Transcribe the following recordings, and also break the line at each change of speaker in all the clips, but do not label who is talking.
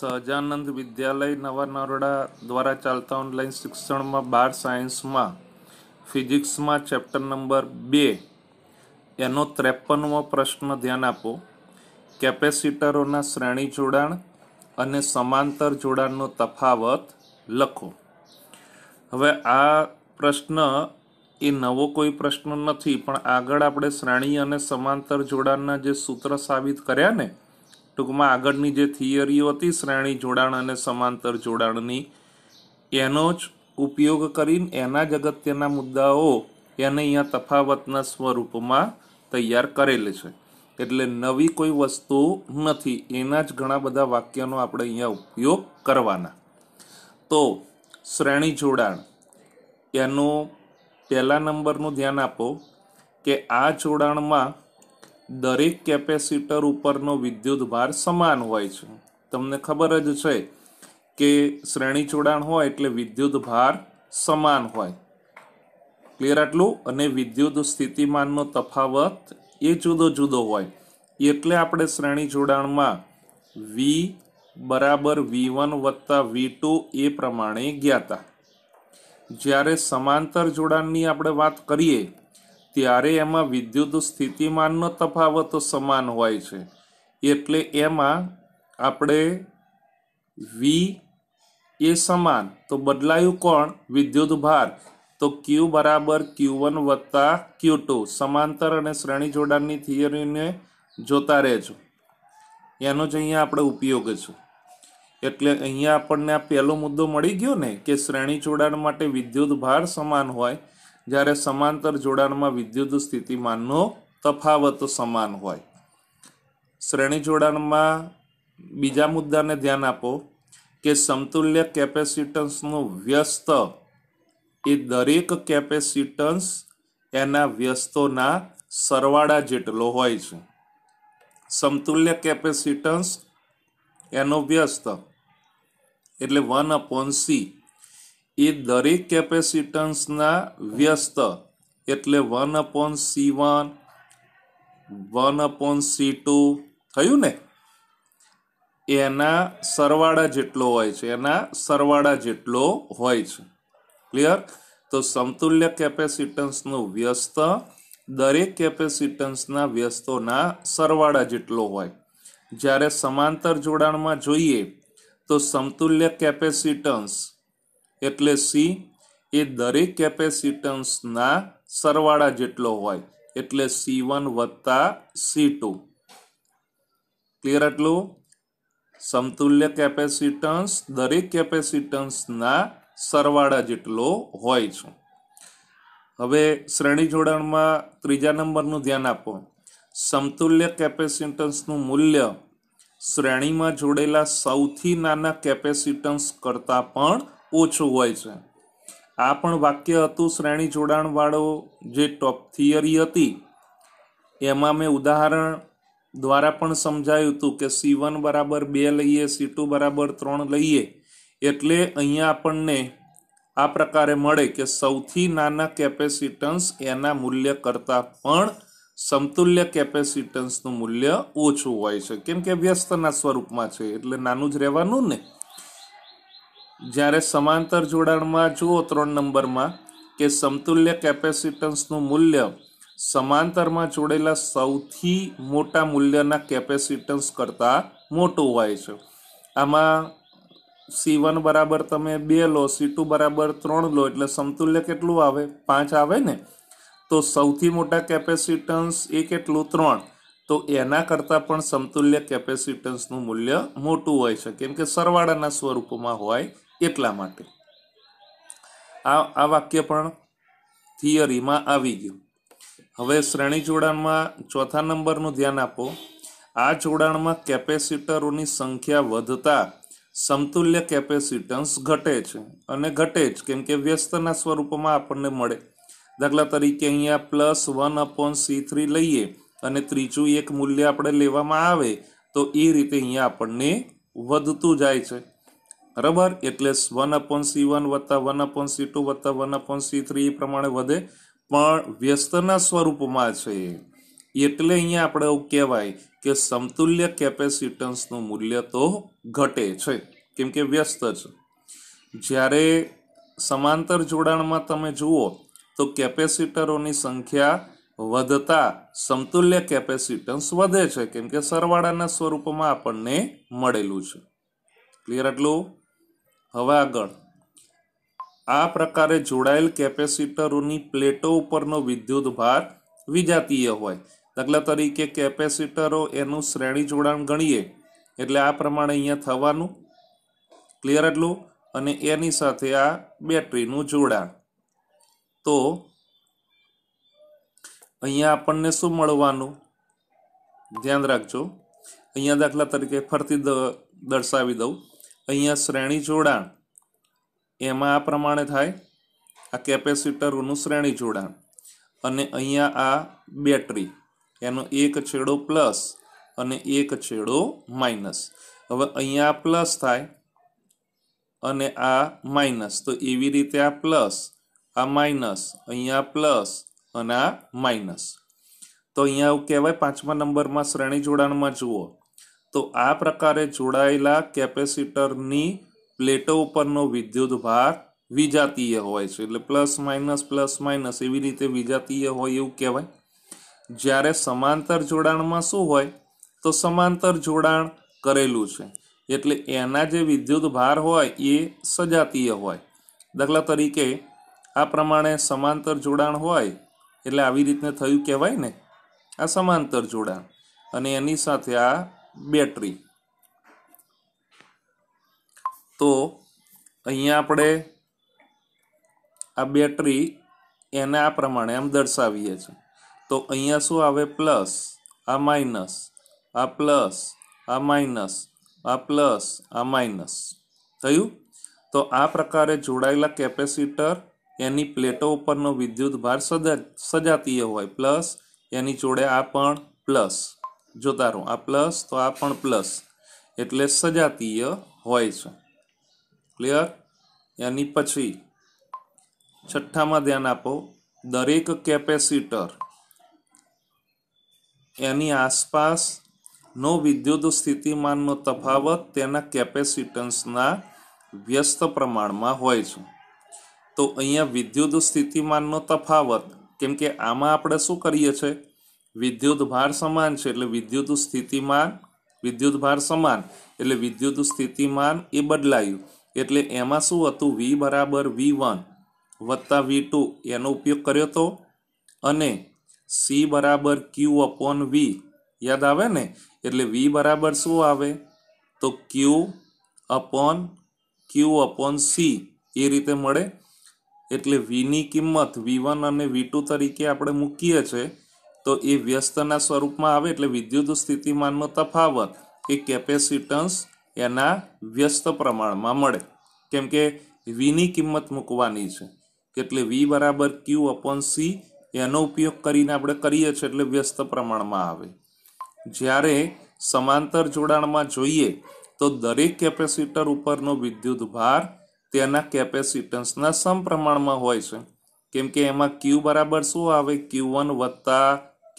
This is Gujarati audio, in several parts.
સહજાનંદ વિદ્યાલય નવા નરોડા દ્વારા ચાલતા ઓનલાઈન શિક્ષણમાં બાર સાયન્સમાં ફિઝિક્સમાં ચેપ્ટર નંબર બે એનો ત્રેપનમો પ્રશ્ન ધ્યાન આપો કેપેસિટરોના શ્રેણી જોડાણ અને સમાંતર જોડાણનો તફાવત લખો હવે આ પ્રશ્ન એ નવો કોઈ પ્રશ્ન નથી પણ આગળ આપણે શ્રેણી અને સમાંતર જોડાણના જે સૂત્ર સાબિત કર્યા ને ટૂંકમાં આગળની જે થિયરીઓ હતી શ્રેણી જોડાણ અને સમાંતર જોડાણની એનો જ ઉપયોગ કરીને એના જ અગત્યના મુદ્દાઓ એને અહીંયા તફાવતના સ્વરૂપમાં તૈયાર કરેલી છે એટલે નવી કોઈ વસ્તુ નથી એના જ ઘણા બધા વાક્યનો આપણે અહીંયા ઉપયોગ કરવાના તો શ્રેણી જોડાણ એનું પહેલા નંબરનું ધ્યાન આપો કે આ જોડાણમાં દરેક કેપેસિટર ઉપરનો વિદ્યુત ભાર સમાન હોય છે તમને ખબર જ છે કે શ્રેણી જોડાણ હોય એટલે વિદ્યુત ભાર સમાન હોય ક્લિયર આટલું અને વિદ્યુત સ્થિતિમાનનો તફાવત એ જુદો જુદો હોય એટલે આપણે શ્રેણી જોડાણમાં વી બરાબર વી વન વત્તા વી ટુ એ પ્રમાણે ગયા હતા જ્યારે સમાંતર જોડાણની આપણે વાત કરીએ ત્યારે એમાં વિદ્યુત સ્થિતિમાનનો તફાવત સમાન હોય છે એટલે એમાં આપણે વી એ સમાન તો બદલાયું કોણ વિદ્યુત ભાર તો ક્યુ બરાબર ક્યુ વન વત્તા ક્યુ ટુ સમાંતર અને શ્રેણી જોડાણની થિયરીને જોતા રહેજો એનો જ અહીંયા આપણે ઉપયોગ છે એટલે અહીંયા આપણને આ પહેલો મુદ્દો મળી ગયો ને કે શ્રેણી જોડાણ માટે વિદ્યુત ભાર સમાન હોય જ્યારે સમાંતર જોડાણમાં વિદ્યુત સ્થિતિમાનનો તફાવત સમાન હોય શ્રેણી જોડાણમાં બીજા મુદ્દાને ધ્યાન આપો કે સમતુલ્ય કેપેસિટન્સનું વ્યસ્ત એ દરેક કેપેસિટન્સ એના વ્યસ્તોના સરવાળા જેટલો હોય છે સમતુલ્ય કેપેસિટન્સ એનો વ્યસ્ત એટલે વન અપોન સી એ દરેક કેપેસિટન્સના વ્યસ્ત એટલે one upon C one one upon C two થયું ને એના સરવાળા જેટલો હોય છે એના સરવાળા જેટલો હોય છે ક્લિયર તો સમતુલ્ય કેપેસિટન્સનું વ્યસ્ત દરેક કેપેસિટન્સના વ્યસ્તોના સરવાળા જેટલો હોય જ્યારે સમાંતર જોડાણમાં જોઈએ તો સમતુલ્ય કેપેસિટન્સ એટલે સી એ દરેક કેપેસિટન્સના સરવાળા જેટલો હોય એટલે સી વન વત્તા સી ટુ ક્લિયર એટલું સમતુલ્ય કેપેસિટન્સ દરેક કેપેસિટન્સના સરવાળા જેટલો હોય છે હવે શ્રેણી જોડાણમાં ત્રીજા નંબરનું ધ્યાન આપો સમતુલ્ય કેપેસિટન્સનું મૂલ્ય શ્રેણીમાં જોડેલા સૌથી નાના કેપેસિટન્સ કરતાં પણ ઓછું હોય છે આ પણ વાક્ય હતું શ્રેણી જોડાણવાળો જે ટોપ થિયરી હતી એમાં મેં ઉદાહરણ દ્વારા પણ સમજાયું હતું કે સી વન બરાબર બે લઈએ સી ટુ બરાબર ત્રણ લઈએ એટલે અહીંયા આપણને આ પ્રકારે મળે કે સૌથી નાના કેપેસિટન્સ એના મૂલ્ય કરતાં પણ સમતુલ્ય કેપેસિટન્સનું મૂલ્ય ઓછું હોય છે કેમ કે વ્યસ્તના સ્વરૂપમાં છે એટલે નાનું જ રહેવાનું ને જ્યારે સમાંતર જોડાણમાં જુઓ ત્રણ નંબરમાં કે સમતુલ્ય કેપેસિટન્સનું મૂલ્ય સમાંતરમાં જોડેલા સૌથી મોટા મૂલ્યના કેપેસિટન્સ કરતાં મોટું હોય છે આમાં સી વન બરાબર તમે બે લો સી ટુ બરાબર ત્રણ લો એટલે સમતુલ્ય કેટલું આવે પાંચ આવે ને તો સૌથી મોટા કેપેસિટન્સ એ કેટલું ત્રણ તો એના કરતાં પણ સમતુલ્ય કેપેસિટન્સનું મૂલ્ય મોટું હોય છે કેમ કે સરવાળાના સ્વરૂપમાં હોય એટલા માટે આ આ વાક્ય પણ થિયરીમાં આવી ગયું હવે શ્રેણી જોડાણમાં ચોથા નંબરનું ધ્યાન આપો આ જોડાણમાં કેપેસિટરોની સંખ્યા વધતા સમતુલ્ય કેપેસિટન્સ ઘટે છે અને ઘટે જ કેમ કે વ્યસ્તના સ્વરૂપમાં આપણને મળે દાખલા તરીકે અહીંયા plus one upon C three લઈએ અને ત્રીજું એક મૂલ્ય આપણે લેવામાં આવે તો એ રીતે અહીંયા આપણને વધતું જાય છે બરાબર એટલે વન અપોન સી વન વત્તા વન અપોન સી ટુ વત્તા વન અપોન સી થ્રી પ્રમાણે વધે પણ વ્યસ્તના સ્વરૂપમાં છે એટલે અહીંયા આપણે એવું કહેવાય કે સમતુલ્ય કેપેસિટન્સનું મૂલ્ય તો ઘટે છે કેમ કે વ્યસ્ત છે જ્યારે સમાંતર જોડાણમાં તમે જુઓ તો કેપેસિટરોની સંખ્યા વધતા સમતુલ્ય કેપેસિટન્સ વધે છે કેમ કે સરવાળાના સ્વરૂપમાં આપણને મળેલું છે ક્લિયર આટલું હવે આગળ આ પ્રકારે જોડાયેલ કેપેસિટરોની પ્લેટો ઉપરનો વિદ્યુત ભાર વિજાતીય હોય દાખલા તરીકે કેપેસિટરો એનું શ્રેણી જોડાણ ગણીએ એટલે આ પ્રમાણે અહીંયા થવાનું ક્લિયર એટલું અને એની સાથે આ બેટરીનું જોડાણ તો અહીંયા આપણને શું મળવાનું ધ્યાન રાખજો અહીંયા દાખલા તરીકે ફરતી દર્શાવી દઉં અહીંયા શ્રેણી જોડાણ એમાં આ પ્રમાણે થાય આ કેપેસિટરોનું શ્રેણી જોડાણ અને અહીંયા આ બેટરી એનો એક છેડો પ્લસ અને એક છેડો માઇનસ હવે અહીંયા પ્લસ થાય અને આ માઇનસ તો એવી રીતે આ પ્લસ આ માઇનસ અહીંયા પ્લસ અને આ માઇનસ તો અહીંયા એવું કહેવાય પાંચમા નંબરમાં શ્રેણી જોડાણમાં જુઓ તો આ પ્રકારે જોડાયેલા કેપેસિટરની પ્લેટો ઉપરનો વિદ્યુત ભાર વિજાતીય હોય છે એટલે plus minus plus minus AV રીતે વિજાતીય હોય એવું કહેવાય જ્યારે સમાંતર જોડાણમાં શું હોય તો સમાંતર જોડાણ કરેલું છે એટલે એના જે વિદ્યુત ભાર હોય એ સજાતીય હોય દાખલા તરીકે આ પ્રમાણે સમાંતર જોડાણ હોય એટલે આવી રીતને થયું કહેવાય ને આ સમાંતર જોડાણ અને એની સાથે આ બેટરી તો અહીંયા આપણે આ બેટરી એને આ પ્રમાણે આમ દર્શાવીએ છીએ તો અહીંયા શું આવે પ્લસ આ માઇનસ આ પ્લસ આ માઇનસ આ પ્લસ આ માઇનસ થયું તો આ પ્રકારે જોડાયેલા કેપેસિટર એની પ્લેટો ઉપરનો વિદ્યુત ભાર સજા સજાતીય હોય પ્લસ એની જોડે આ પણ પ્લસ જો તારું આ પ્લસ તો આ પણ પ્લસ એટલે સજાતીય હોય છે ક્લિયર એની પછી છઠ્ઠામાં ધ્યાન આપો દરેક કેપેસિટર એની આસપાસ નો વિદ્યુત સ્થિતિમાનનો તફાવત તેના કેપેસિટન્સના વ્યસ્ત પ્રમાણમાં હોય છે તો અહીંયા વિદ્યુત સ્થિતિમાનનો તફાવત કેમ કે આમાં આપણે શું કરીએ છીએ વિદ્યુત ભાર સમાન છે એટલે વિદ્યુત સ્થિતિમાન વિદ્યુત ભાર સમાન એટલે વિદ્યુત સ્થિતિમાન એ બદલાયું એટલે એમાં શું હતું વી બરાબર વી વન વત્તા વી ટુ એનો ઉપયોગ કર્યો હતો અને સી બરાબર ક્યુ અપોન વી યાદ આવે ને એટલે વી બરાબર શું આવે તો Q upon Q upon C એ રીતે મળે એટલે વીની કિંમત વી વન અને વી ટુ તરીકે આપણે મૂકીએ છીએ તો એ વ્યસ્તના સ્વરૂપમાં આવે એટલે વિદ્યુત સ્થિતિમાનનો તફાવત એ કેપેસિટન્સ એના વ્યસ્ત પ્રમાણમાં મળે કેમ કે વીની કિંમત મૂકવાની છે એટલે વી બરાબર ક્યુ અપોન સી એનો ઉપયોગ કરીને આપણે કરીએ છીએ એટલે વ્યસ્ત પ્રમાણમાં આવે જ્યારે સમાંતર જોડાણમાં જોઈએ તો દરેક કેપેસિટર ઉપરનો વિદ્યુત ભાર તેના કેપેસિટન્સના સમપ્રમાણમાં હોય છે કેમ કે એમાં ક્યુ બરાબર શું આવે ક્યુ વન વત્તા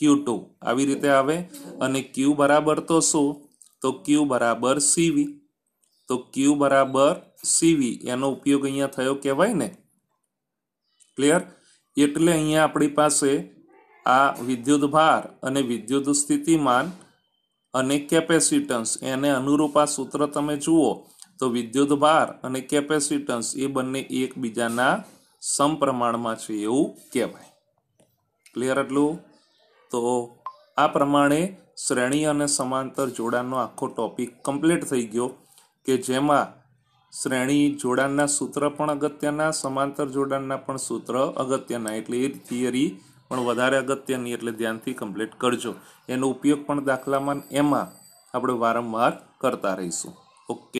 ક્યુ ટુ આવી રીતે આવે અને ક્યુ બરાબર તો શું તો ક્યુ બરાબર સીવી તો ક્યુ બરાબર સીવી એનો ઉપયોગ અહીંયા થયો કહેવાય ને ક્લિયર એટલે અહીંયા આપણી પાસે આ વિદ્યુત ભાર અને વિદ્યુત સ્થિતિમાન અને કેપેસિટન્સ એને અનુરૂપ આ સૂત્ર તમે જુઓ તો વિદ્યુત ભાર અને કેપેસિટન્સ એ બંને એકબીજાના સમપ્રમાણમાં છે એવું કહેવાય ક્લિયર એટલું તો આ પ્રમાણે શ્રેણી અને સમાંતર જોડાણનો આખો ટોપિક કમ્પ્લીટ થઈ ગયો કે જેમાં શ્રેણી જોડાણના સૂત્ર પણ અગત્યના સમાંતર જોડાણના પણ સૂત્ર અગત્યના એટલે એ થિયરી પણ વધારે અગત્યની એટલે ધ્યાનથી કમ્પ્લીટ કરજો એનો ઉપયોગ પણ દાખલામાં એમાં આપણે વારંવાર કરતા રહીશું ઓકે